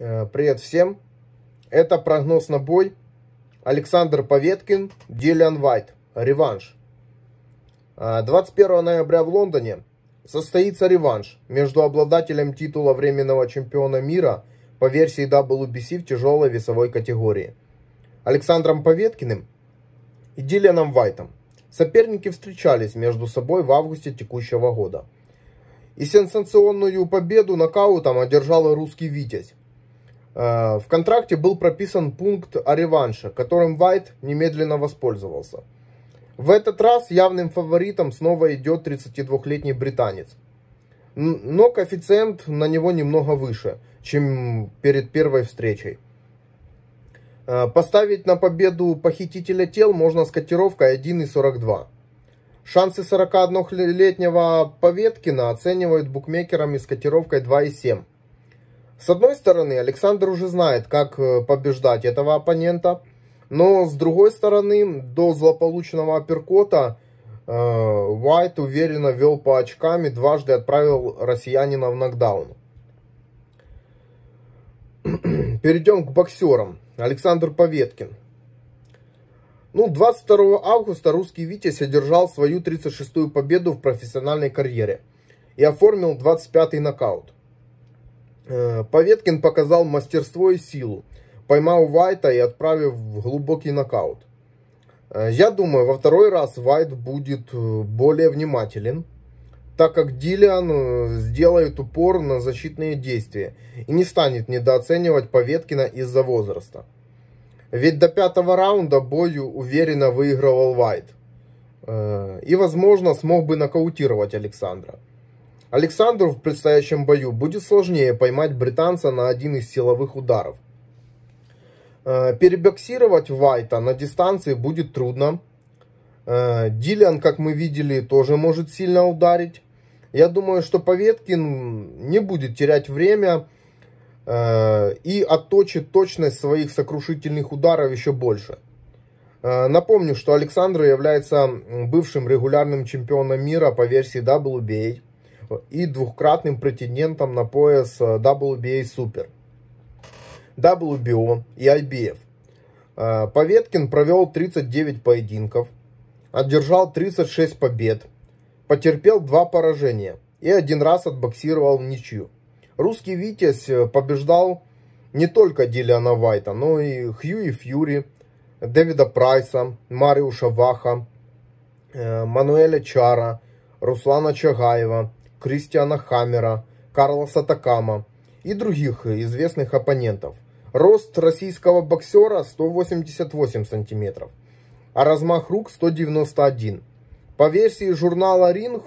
Э, привет всем. Это прогноз на бой. Александр Поветкин, Дилиан Вайт. Реванш. 21 э, ноября в Лондоне состоится реванш между обладателем титула временного чемпиона мира по версии WBC в тяжелой весовой категории Александром Поветкиным и Дилианом Вайтом. Соперники встречались между собой в августе текущего года. И сенсационную победу нокаутом одержал русский «Витязь», Э, в контракте был прописан пункт о реванше, которым Вайт немедленно воспользовался. В этот раз явным фаворитом снова идет 32-летний британец. Но коэффициент на него немного выше, чем перед первой встречей. Э, поставить на победу похитителя тел можно с котировкой 1,42. Шансы 41-летнего Поветкина оценивают букмекерами с котировкой 2,7. С одной стороны, Александр уже знает, как э, побеждать этого оппонента. Но с другой стороны, до злополучного апперкота э, Уайт уверенно вел по очкам и дважды отправил россиянина в нокдаун. Перейдем к боксерам. Александр Поветкин. Ну, 22 августа русский Витязь одержал свою 36-ю победу в профессиональной карьере и оформил 25-й нокаут. Э, Поветкин показал мастерство и силу, поймал Вайта и отправил в глубокий нокаут. Э, я думаю, во второй раз Вайт будет э, более внимателен, так как Дилиан сделает упор на защитные действия и не станет недооценивать Поветкина из-за возраста. Ведь до пятого раунда бою уверенно выигрывал Вайт и, возможно, смог бы нокаутировать Александра. Александру в предстоящем бою будет сложнее поймать британца на один из силовых ударов. Э, перебоксировать Вайта на дистанции будет трудно. Э, Дилиан, как мы видели, тоже может сильно ударить. Я думаю, что Поветкин не будет терять время э, и отточит точность своих сокрушительных ударов еще больше. Напомню, что Александр является бывшим регулярным чемпионом мира по версии WBA и двукратным претендентом на пояс э, WBA Super, WBO и IBF. Э, Поветкин провел 39 поединков, одержал 36 побед, потерпел 2 поражения и один раз отбоксировал в ничью. Русский Витязь э, побеждал не только Дилиана Вайта, но и Хьюи Фьюри, Дэвида Прайса, Мариуша Ваха, Мануэля Чара, Руслана Чагаева, Кристиана Хаммера, Карлоса Такама и других известных оппонентов. Рост российского боксера 188 сантиметров, а размах рук 191. По версии журнала «Ринг»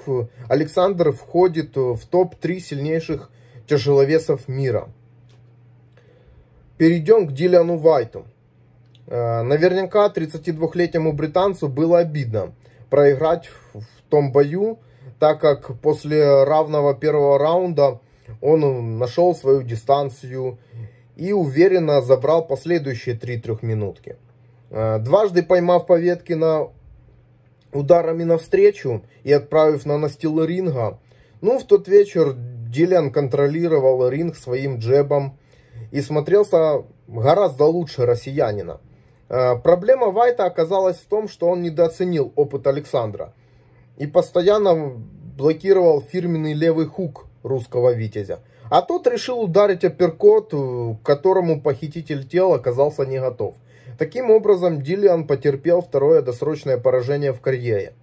Александр входит в топ-3 сильнейших тяжеловесов мира. Перейдем к Дилиану Вайту. Э, наверняка 32-летнему британцу было обидно проиграть в том бою, так как после равного первого раунда он нашел свою дистанцию и уверенно забрал последующие три трехминутки. Э, дважды поймав по ветке на ударами навстречу и отправив на настил ринга, ну, в тот вечер Дилиан контролировал ринг своим джебом и смотрелся гораздо лучше россиянина. Э, проблема Вайта оказалась в том, что он недооценил опыт Александра – и постоянно блокировал фирменный левый хук русского витязя. А тот решил ударить апперкот, э, к которому похититель тела оказался не готов. Таким образом, Диллиан потерпел второе досрочное поражение в карьере.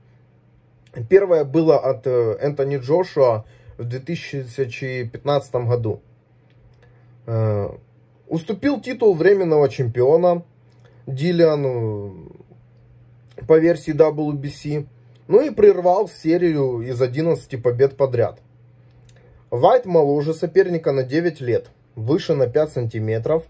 Первое было от э, Энтони Джошуа в 2015 году. Э, уступил титул временного чемпиона Диллиану по версии WBC. Ну и прервал серию из 11 побед подряд. Вайт моложе соперника на 9 лет, выше на 5 сантиметров,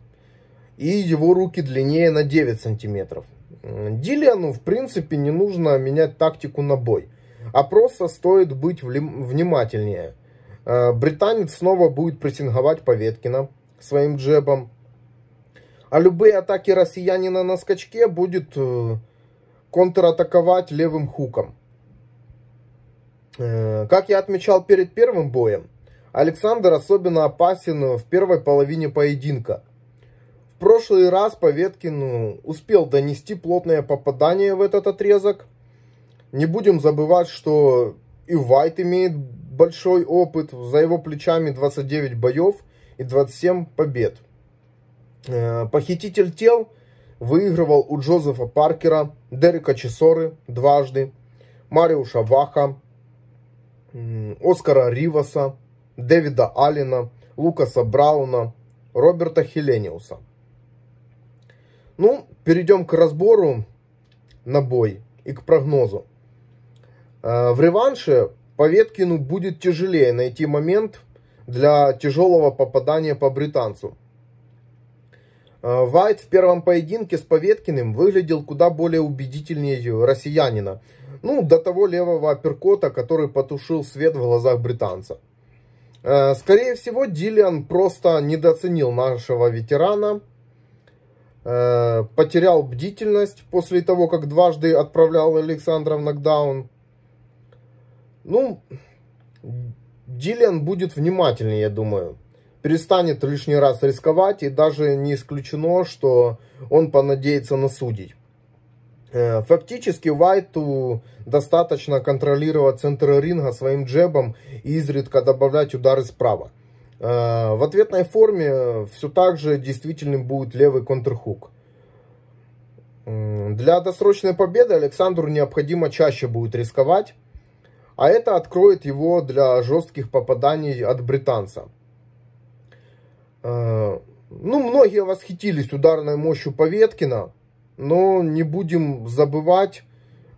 и его руки длиннее на 9 сантиметров. Диллиану, в принципе, не нужно менять тактику на бой, а просто стоит быть внимательнее. Э, британец снова будет прессинговать Поветкина своим джебом, а любые атаки россиянина на скачке будет э, контратаковать левым хуком. Э, как я отмечал перед первым боем, Александр особенно опасен в первой половине поединка. В прошлый раз Поветкин успел донести плотное попадание в этот отрезок. Не будем забывать, что и Вайт имеет большой опыт. За его плечами 29 боев и 27 побед. Э, похититель тел выигрывал у Джозефа Паркера, Дерека Чесоры дважды, Мариуша Ваха, Оскара Риваса, Дэвида Аллена, Лукаса Брауна, Роберта Хелениуса. Ну, перейдем к разбору на бой и к прогнозу. Э, в реванше Поветкину будет тяжелее найти момент для тяжелого попадания по британцу. Э, Вайт в первом поединке с Поветкиным выглядел куда более убедительнее россиянина – ну, до того левого апперкота, который потушил свет в глазах британца. Э, скорее всего, Дилиан просто недооценил нашего ветерана, э, потерял бдительность после того, как дважды отправлял Александра в нокдаун. Ну, Дилиан будет внимательнее, я думаю. Перестанет лишний раз рисковать, и даже не исключено, что он понадеется насудить. Э, фактически Вайту достаточно контролировать центр ринга своим джебом и изредка добавлять удары справа. Э, в ответной форме все так же действительным будет левый контрхук. Для досрочной победы Александру необходимо чаще будет рисковать, а это откроет его для жестких попаданий от британца. Э, ну, многие восхитились ударной мощью Поветкина, но не будем забывать,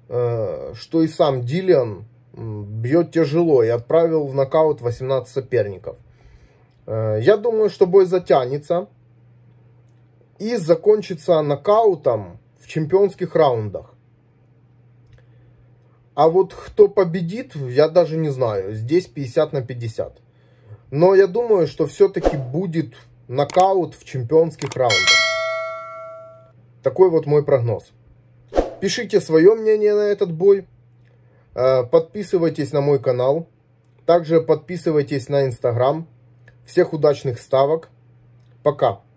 э, что и сам Дилиан бьет тяжело и отправил в нокаут 18 соперников. Э, я думаю, что бой затянется и закончится нокаутом в чемпионских раундах. А вот кто победит, я даже не знаю. Здесь 50 на 50. Но я думаю, что все-таки будет нокаут в чемпионских раундах. Такой вот мой прогноз. Пишите свое мнение на этот бой. Э, подписывайтесь на мой канал. Также подписывайтесь на Инстаграм. Всех удачных ставок. Пока.